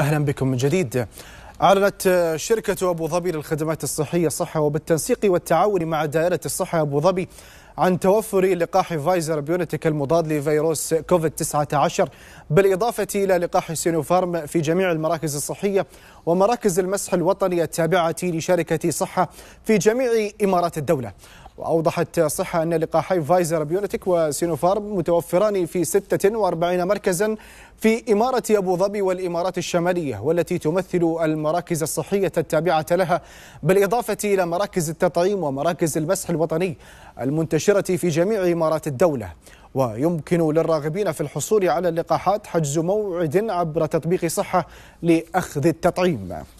أهلا بكم من جديد أعلنت شركة أبو ظبي للخدمات الصحية صحة وبالتنسيق والتعاون مع دائرة الصحة أبو ظبي عن توفر لقاح فايزر بيونتك المضاد لفيروس كوفيد 19 بالإضافة إلى لقاح سينوفارم في جميع المراكز الصحية ومراكز المسح الوطني التابعة لشركة صحة في جميع إمارات الدولة وأوضحت صحة أن لقاحي فايزر بيونتك وسينوفارم متوفران في 46 مركزا في إمارة أبو ظبي والإمارات الشمالية والتي تمثل المراكز الصحية التابعة لها بالإضافة إلى مراكز التطعيم ومراكز المسح الوطني المنتشرة في جميع إمارات الدولة ويمكن للراغبين في الحصول على اللقاحات حجز موعد عبر تطبيق صحة لأخذ التطعيم